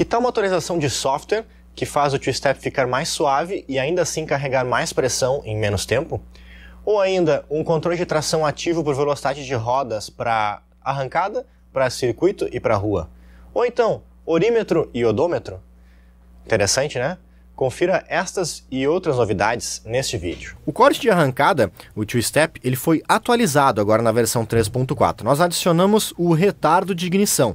Que tal uma atualização de software que faz o two-step ficar mais suave e ainda assim carregar mais pressão em menos tempo? Ou ainda um controle de tração ativo por velocidade de rodas para arrancada, para circuito e para rua? Ou então, orímetro e odômetro? Interessante, né? Confira estas e outras novidades neste vídeo. O corte de arrancada, o two-step, ele foi atualizado agora na versão 3.4. Nós adicionamos o retardo de ignição.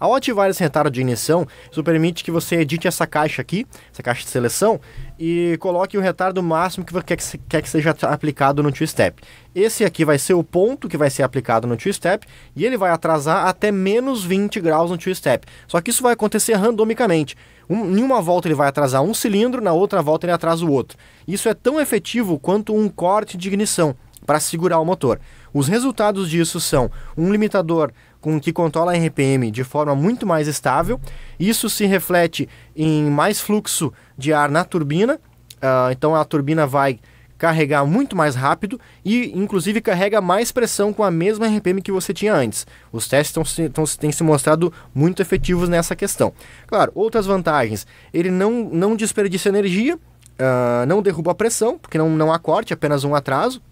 Ao ativar esse retardo de ignição, isso permite que você edite essa caixa aqui, essa caixa de seleção, e coloque o retardo máximo que você quer que seja aplicado no two-step. Esse aqui vai ser o ponto que vai ser aplicado no two-step, e ele vai atrasar até menos 20 graus no two-step. Só que isso vai acontecer randomicamente. Um, em uma volta ele vai atrasar um cilindro, na outra volta ele atrasa o outro. Isso é tão efetivo quanto um corte de ignição para segurar o motor. Os resultados disso são um limitador com que controla a RPM de forma muito mais estável. Isso se reflete em mais fluxo de ar na turbina, uh, então a turbina vai carregar muito mais rápido e, inclusive, carrega mais pressão com a mesma RPM que você tinha antes. Os testes tão, tão, têm se mostrado muito efetivos nessa questão. Claro, outras vantagens: ele não, não desperdiça energia, uh, não derruba a pressão, porque não, não há corte, apenas um atraso.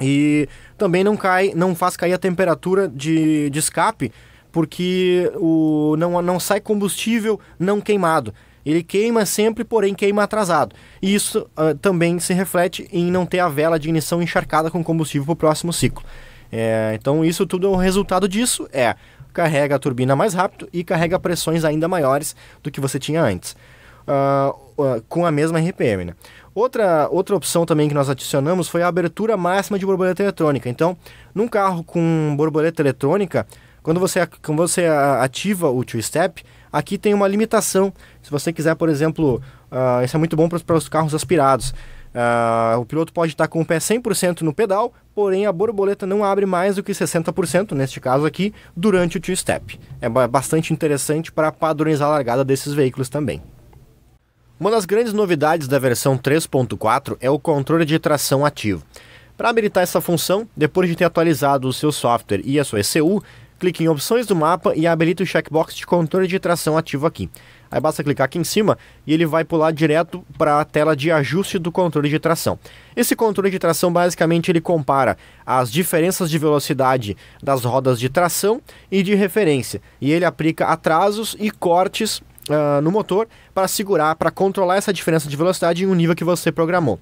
E também não cai, não faz cair a temperatura de, de escape, porque o, não, não sai combustível não queimado. Ele queima sempre, porém queima atrasado. E isso uh, também se reflete em não ter a vela de ignição encharcada com combustível para o próximo ciclo. É, então isso tudo é o resultado disso é carrega a turbina mais rápido e carrega pressões ainda maiores do que você tinha antes uh, com a mesma RPM. Né? Outra, outra opção também que nós adicionamos foi a abertura máxima de borboleta eletrônica. Então, num carro com borboleta eletrônica, quando você, quando você ativa o two-step, aqui tem uma limitação. Se você quiser, por exemplo, uh, isso é muito bom para os carros aspirados. Uh, o piloto pode estar com o pé 100% no pedal, porém a borboleta não abre mais do que 60%, neste caso aqui, durante o two-step. É bastante interessante para padronizar a largada desses veículos também. Uma das grandes novidades da versão 3.4 é o controle de tração ativo. Para habilitar essa função, depois de ter atualizado o seu software e a sua ECU, clique em Opções do mapa e habilite o checkbox de controle de tração ativo aqui. Aí basta clicar aqui em cima e ele vai pular direto para a tela de ajuste do controle de tração. Esse controle de tração basicamente ele compara as diferenças de velocidade das rodas de tração e de referência, e ele aplica atrasos e cortes uh, no motor para segurar, para controlar essa diferença de velocidade em um nível que você programou.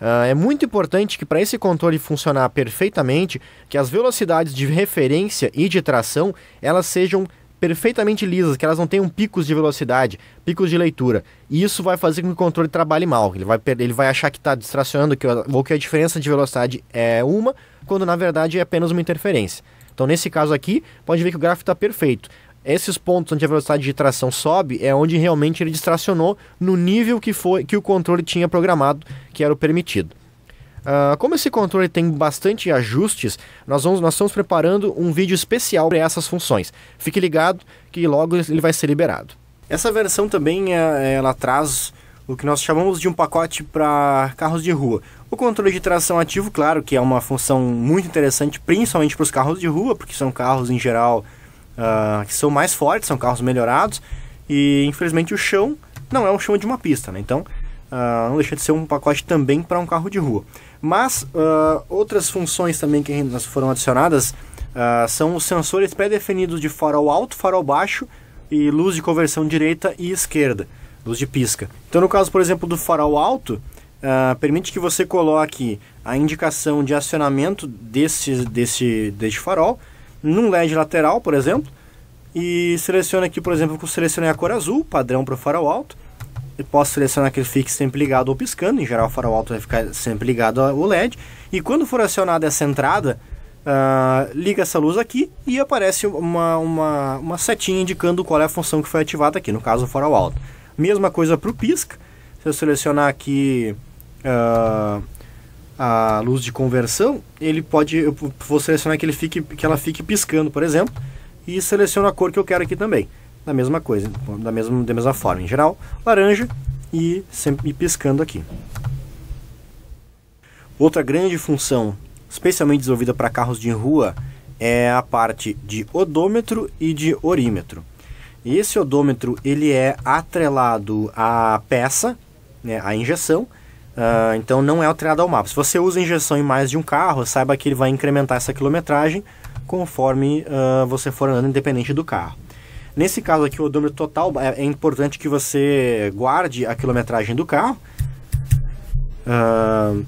Uh, é muito importante que para esse controle funcionar perfeitamente, que as velocidades de referência e de tração elas sejam perfeitamente lisas, que elas não tenham picos de velocidade, picos de leitura. E isso vai fazer com que o controle trabalhe mal. Ele vai, ele vai achar que está distracionando que, ou que a diferença de velocidade é uma, quando na verdade é apenas uma interferência. Então, nesse caso aqui, pode ver que o gráfico está perfeito. Esses pontos onde a velocidade de tração sobe é onde realmente ele distracionou no nível que, foi, que o controle tinha programado, que era o permitido. Uh, como esse controle tem bastante ajustes, nós, vamos, nós estamos preparando um vídeo especial para essas funções. Fique ligado que logo ele vai ser liberado. Essa versão também é, ela traz o que nós chamamos de um pacote para carros de rua. O controle de tração ativo, claro, que é uma função muito interessante, principalmente para os carros de rua, porque são carros em geral uh, que são mais fortes, são carros melhorados, e infelizmente o chão não é um chão de uma pista, né? Então uh, não deixa de ser um pacote também para um carro de rua. Mas uh, outras funções também que foram adicionadas uh, são os sensores pré-definidos de farol alto, farol baixo e luz de conversão direita e esquerda, luz de pisca. Então no caso, por exemplo, do farol alto, permite que você coloque a indicação de acionamento desse, desse, desse farol num LED lateral, por exemplo, e seleciono aqui, por exemplo, eu selecionei a cor azul, padrão para o farol alto, E posso selecionar que ele fique sempre ligado ou piscando, em geral o farol alto vai ficar sempre ligado ao LED, e quando for acionada essa entrada, uh, liga essa luz aqui e aparece uma, uma, uma setinha indicando qual é a função que foi ativada aqui, no caso o farol alto. Mesma coisa para o pisca, se eu selecionar aqui uh, a luz de conversão, ele pode, eu vou selecionar que, ele fique, que ela fique piscando, por exemplo, e seleciono a cor que eu quero aqui também. Da mesma coisa, da mesma, da mesma forma, em geral, laranja e, sempre, piscando aqui. Outra grande função, especialmente desenvolvida para carros de rua, é a parte de odômetro e de orímetro. Esse odômetro ele é atrelado à peça, né, à injeção, Uh, então não é alterado ao mapa. Se você usa injeção em mais de um carro, saiba que ele vai incrementar essa quilometragem conforme uh, você for andando, independente do carro. Nesse caso aqui, o odômetro total, é, é importante que você guarde a quilometragem do carro. Uh,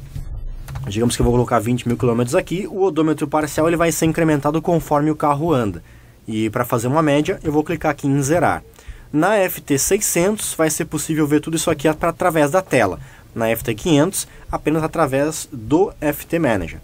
digamos que eu vou colocar 20 mil quilômetros aqui. O odômetro parcial ele vai ser incrementado conforme o carro anda. E para fazer uma média, eu vou clicar aqui em zerar. Na FT600 vai ser possível ver tudo isso aqui através da tela na FT500 apenas através do FT Manager.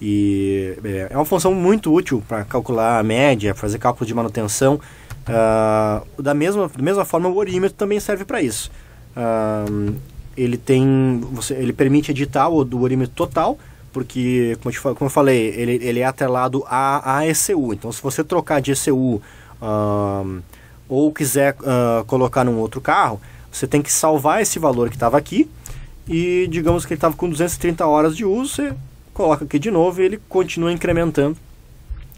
E é, é uma função muito útil para calcular a média, fazer cálculo de manutenção. Uh, da, mesma, da mesma forma, o orímetro também serve para isso. Uh, ele tem, você, ele permite editar o do orímetro total, porque, como eu, como eu falei, ele, ele é atrelado à a ECU. Então, se você trocar de ECU uh, ah, ou quiser colocar num outro carro, você tem que salvar esse valor que estava aqui e digamos que ele estava com 230 horas de uso, você coloca aqui de novo e ele continua incrementando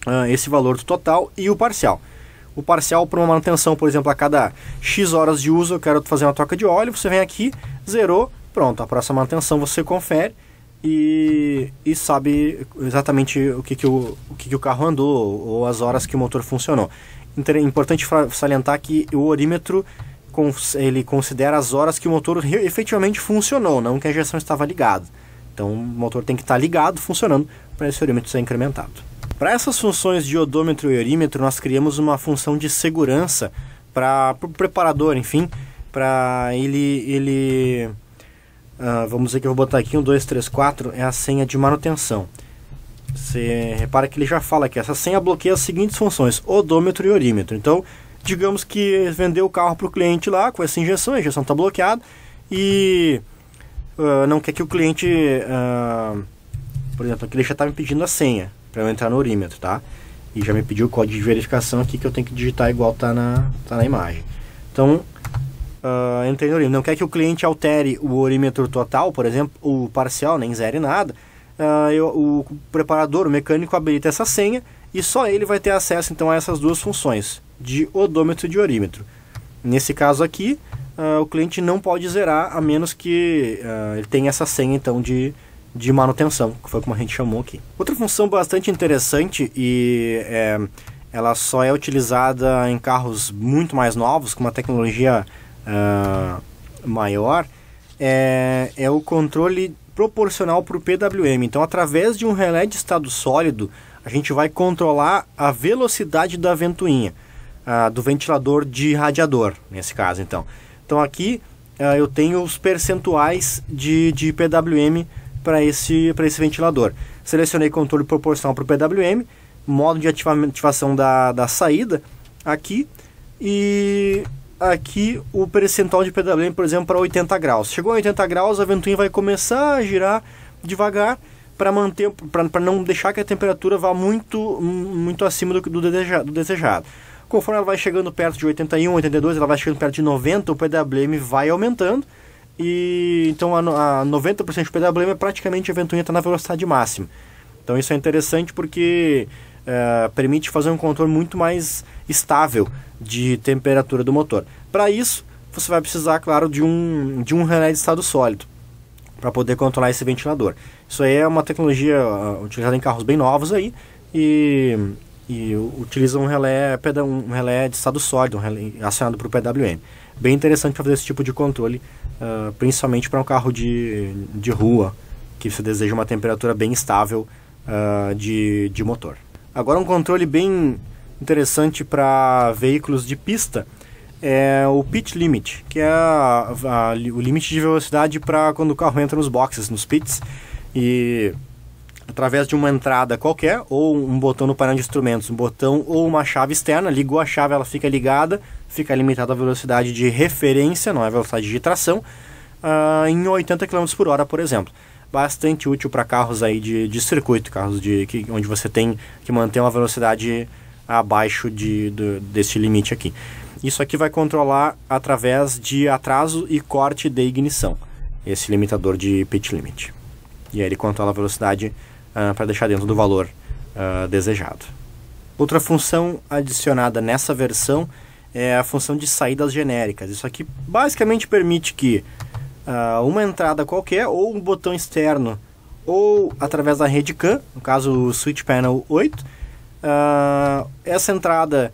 uh, esse valor do total e o parcial. O parcial para uma manutenção, por exemplo, a cada X horas de uso, eu quero fazer uma troca de óleo, você vem aqui, zerou, pronto, a próxima manutenção você confere e, e sabe exatamente o, que, que, o, o que, que o carro andou ou as horas que o motor funcionou. Importante salientar que o orímetro cons ele considera as horas que o motor efetivamente funcionou, não que a injeção estava ligada. Então o motor tem que estar tá ligado, funcionando, para esse orímetro ser incrementado. Para essas funções de odômetro e orímetro, nós criamos uma função de segurança para o preparador, enfim, para ele. ele uh, vamos ver que eu vou botar aqui: 1, 2, 3, 4 é a senha de manutenção. Você repara que ele já fala que essa senha bloqueia as seguintes funções: odômetro e orímetro. Então, digamos que vendeu o carro para o cliente lá com essa injeção, a injeção está bloqueada e uh, não quer que o cliente, uh, por exemplo, aqui ele já está me pedindo a senha para eu entrar no orímetro, tá? E já me pediu o código de verificação aqui que eu tenho que digitar igual tá na, tá na imagem. Então, uh, entrei no orímetro. Não quer que o cliente altere o orímetro total, por exemplo, o parcial, nem zere nada. Uh, eu, o preparador, o mecânico, habilita essa senha e só ele vai ter acesso então a essas duas funções de odômetro e de orímetro. Nesse caso aqui, uh, o cliente não pode zerar a menos que uh, ele tenha essa senha então de, de manutenção, que foi como a gente chamou aqui. Outra função bastante interessante e é, ela só é utilizada em carros muito mais novos, com uma tecnologia uh, maior, é, é o controle proporcional para o PWM. Então, através de um relé de estado sólido, a gente vai controlar a velocidade da ventoinha ah, do ventilador de radiador, nesse caso então. Então aqui ah, eu tenho os percentuais de, de PWM para esse, esse ventilador. Selecionei controle proporcional para o PWM, modo de ativa ativação da, da saída aqui e aqui o percentual de PWM, por exemplo, para 80 graus. Chegou a 80 graus, a ventoinha vai começar a girar devagar para manter para não deixar que a temperatura vá muito muito acima do, do, deseja, do desejado. Conforme ela vai chegando perto de 81, 82, ela vai chegando perto de 90, o PWM vai aumentando. E então a, a 90% do PWM é praticamente a ventoinha está na velocidade máxima. Então isso é interessante porque é, permite fazer um controle muito mais estável de temperatura do motor. Para isso, você vai precisar, claro, de um, de um relé de estado sólido para poder controlar esse ventilador. Isso aí é uma tecnologia ah, utilizada em carros bem novos aí e e utiliza um relé, um relé de estado sólido, um relé acionado por PWM. Bem interessante para fazer esse tipo de controle, uh, principalmente para um carro de, de rua, que você deseja uma temperatura bem estável uh, de, de motor. Agora um controle bem interessante para veículos de pista é o pitch limit, que é a, a, o limite de velocidade para quando o carro entra nos boxes, nos pits. E através de uma entrada qualquer, ou um botão no painel de instrumentos, um botão ou uma chave externa, ligou a chave, ela fica ligada, fica limitada a velocidade de referência, não é velocidade de tração, uh, ah, em 80 km por hora, por exemplo. Bastante útil para carros aí de, de circuito, carros de, que, onde você tem que manter uma velocidade abaixo de, de, limite aqui. Isso aqui vai controlar através de atraso e corte de ignição, esse limitador de pitch limit. E aí ele controla a velocidade uh, ah, para deixar dentro do valor uh, desejado. Outra função adicionada nessa versão é a função de saídas genéricas. Isso aqui basicamente permite que uh, uma entrada qualquer ou um botão externo ou através da rede CAN, no caso o Switch Panel 8, essa entrada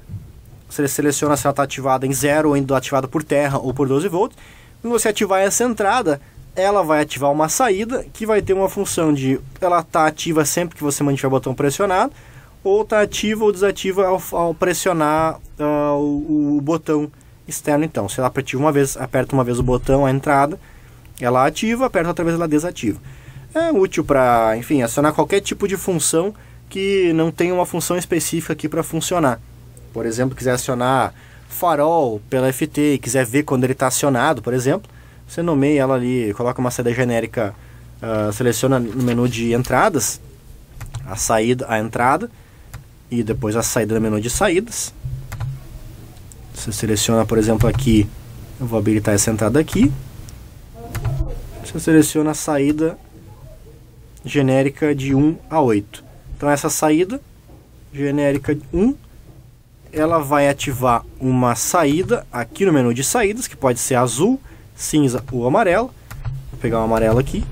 você seleciona se ela está ativada em zero ou ainda ativada por terra ou por 12 volts. Quando você ativar essa entrada, ela vai ativar uma saída que vai ter uma função de ela tá ativa sempre que você mantiver o botão pressionado ou tá ativa ou desativa ao, ao pressionar uh, o, o, botão externo então se ela ativa uma vez aperta uma vez o botão a entrada ela ativa aperta outra vez ela desativa é útil para enfim acionar qualquer tipo de função que não tem uma função específica aqui para funcionar por exemplo quiser acionar farol pela FT e quiser ver quando ele está acionado por exemplo você nomeia ela ali, coloca uma saída genérica, uh, seleciona no menu de entradas, a saída, a entrada, e depois a saída no menu de saídas. Você seleciona, por exemplo, aqui, eu vou habilitar essa entrada aqui. Você seleciona a saída genérica de 1 a 8. Então essa saída genérica 1, ela vai ativar uma saída aqui no menu de saídas, que pode ser azul, cinza ou amarelo. Vou pegar um amarelo aqui.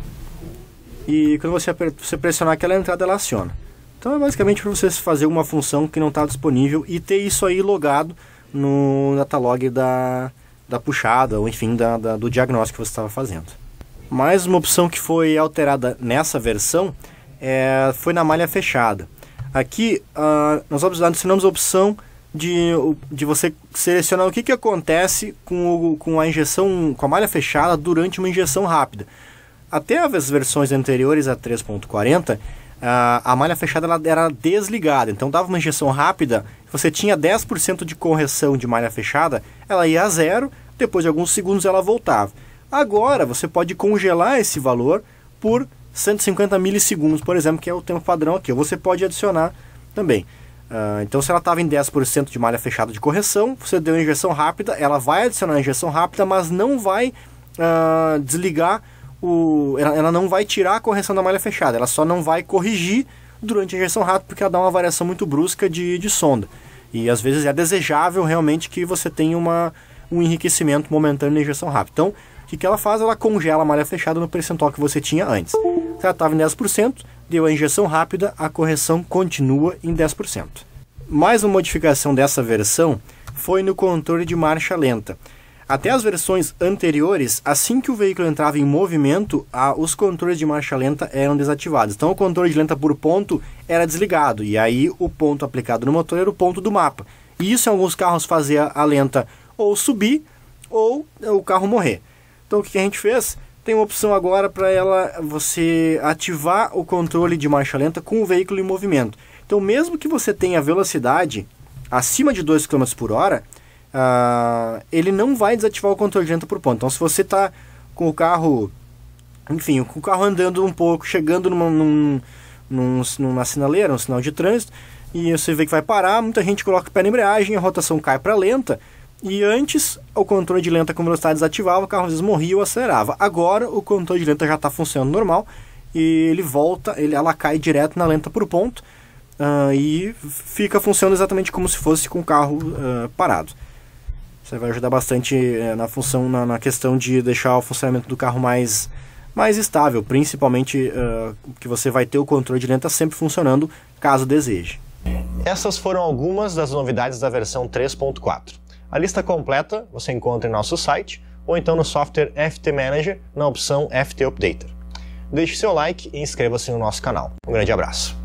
E quando você, você pressionar aquela entrada, ela aciona. Então é basicamente para você fazer uma função que não está disponível e ter isso aí logado no datalog da, da puxada, ou enfim, da, da do diagnóstico que você estava fazendo. Mais uma opção que foi alterada nessa versão é, foi na malha fechada. Aqui uh, nós adicionamos a opção de, de você selecionar o que, que acontece com, o, com a injeção, com a malha fechada durante uma injeção rápida. Até as versões anteriores a 3.40, a, a malha fechada ela era desligada, então dava uma injeção rápida, você tinha 10% de correção de malha fechada, ela ia a zero, depois de alguns segundos ela voltava. Agora você pode congelar esse valor por 150 milissegundos, por exemplo, que é o tempo padrão aqui. Você pode adicionar também. Ah, então, se ela estava em 10% de malha fechada de correção, você deu uma injeção rápida, ela vai adicionar a injeção rápida, mas não vai uh, desligar o. Ela, ela, não vai tirar a correção da malha fechada, ela só não vai corrigir durante a injeção rápida, porque ela dá uma variação muito brusca de, de sonda. E às vezes é desejável realmente que você tenha uma, um enriquecimento momentâneo na injeção rápida. Então, o que, que ela faz? Ela congela a malha fechada no percentual que você tinha antes. Se ela estava em 10%, deu a injeção rápida, a correção continua em 10%. Mais uma modificação dessa versão foi no controle de marcha lenta. Até as versões anteriores, assim que o veículo entrava em movimento, a, os controles de marcha lenta eram desativados. Então o controle de lenta por ponto era desligado, e aí o ponto aplicado no motor era o ponto do mapa. E isso em alguns carros fazia a lenta ou subir ou o carro morrer. Então o que a gente fez? tem uma opção agora para ela você ativar o controle de marcha lenta com o veículo em movimento. Então, mesmo que você tenha velocidade acima de 2 km por hora, uh, ele não vai desativar o controle de lenta por ponto. Então, se você está com o carro, enfim, com o carro andando um pouco, chegando numa, num, num, numa sinaleira, um sinal de trânsito, e você vê que vai parar, muita gente coloca o pé na embreagem, a rotação cai para lenta, e antes, o controle de lenta com velocidade desativava, o carro às vezes morria ou acelerava. Agora, o controle de lenta já está funcionando normal e ele volta, ele, ela cai direto na lenta por ponto uh, e fica funcionando exatamente como se fosse com o carro uh, parado. Isso vai ajudar bastante uh, na função, na, na, questão de deixar o funcionamento do carro mais, mais estável, principalmente ah, que você vai ter o controle de lenta sempre funcionando caso deseje. Essas foram algumas das novidades da versão 3.4. A lista completa você encontra em nosso site ou então no software FT Manager na opção FT Updater. Deixe seu like e inscreva-se no nosso canal. Um grande abraço.